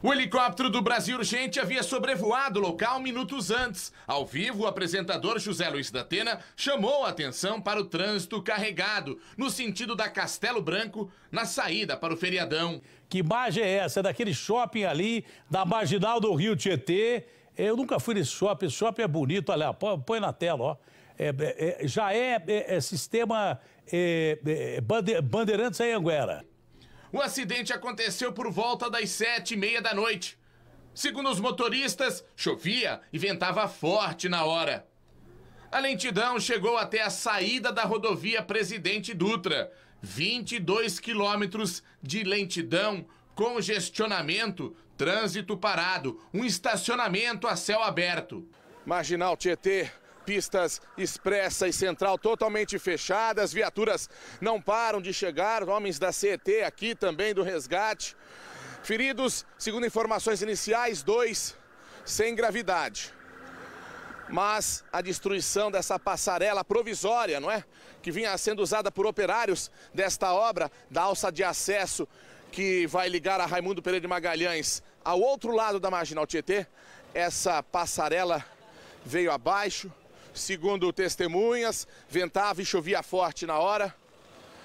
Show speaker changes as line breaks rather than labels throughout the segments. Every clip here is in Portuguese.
O helicóptero do Brasil Urgente havia sobrevoado o local minutos antes. Ao vivo, o apresentador José Luiz da Atena chamou a atenção para o trânsito carregado, no sentido da Castelo Branco, na saída para o feriadão. Que imagem é essa? É daquele
shopping ali, da marginal do Rio Tietê. Eu nunca fui nesse shopping, shopping é bonito, olha, põe na tela, ó. É, é, é já é, é, é sistema é, Bandeirantes Anguera.
O acidente aconteceu por volta das sete e meia da noite. Segundo os motoristas, chovia e ventava forte na hora. A lentidão chegou até a saída da rodovia Presidente Dutra. 22 quilômetros de lentidão, congestionamento, trânsito parado, um estacionamento a céu aberto. Marginal Tietê pistas expressa e central totalmente fechadas, viaturas não param de chegar, homens da CET aqui também do resgate. Feridos, segundo informações iniciais, dois sem gravidade. Mas a destruição dessa passarela provisória, não é? Que vinha sendo usada por operários desta obra, da alça de acesso que vai ligar a Raimundo Pereira de Magalhães ao outro lado da Marginal Tietê. Essa passarela veio abaixo, Segundo testemunhas, ventava e chovia forte na hora.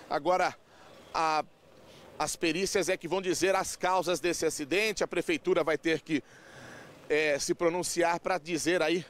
Agora, a, as perícias é que vão dizer as causas desse acidente. A prefeitura vai ter que é, se pronunciar para dizer aí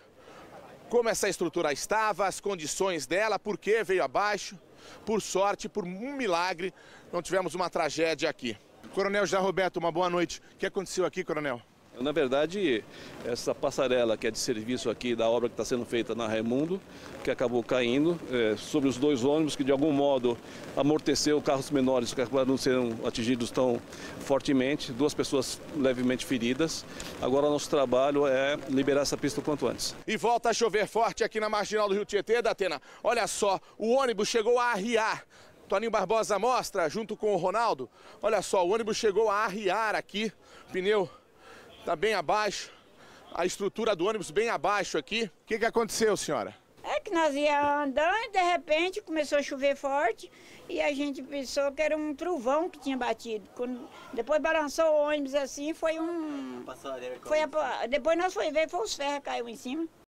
como essa estrutura estava, as condições dela, por que veio abaixo. Por sorte, por um milagre, não tivemos uma tragédia aqui. Coronel José Roberto, uma boa noite. O que aconteceu aqui, coronel?
Na verdade, essa passarela que é de serviço aqui da obra que está sendo feita na Raimundo, que acabou caindo é, sobre os dois ônibus, que de algum modo amorteceu carros menores que acabaram sendo atingidos tão fortemente, duas pessoas levemente feridas. Agora nosso trabalho é liberar essa pista o quanto antes.
E volta a chover forte aqui na marginal do Rio Tietê, da Atena. Olha só, o ônibus chegou a arriar Toninho Barbosa mostra, junto com o Ronaldo. Olha só, o ônibus chegou a arriar aqui, pneu está bem abaixo, a estrutura do ônibus bem abaixo aqui. O que, que aconteceu, senhora?
É que nós ia andando e de repente começou a chover forte e a gente pensou que era um trovão que tinha batido. Quando, depois balançou o ônibus assim, foi um. Foi a, depois nós foi ver, foi os ferros caiu em cima.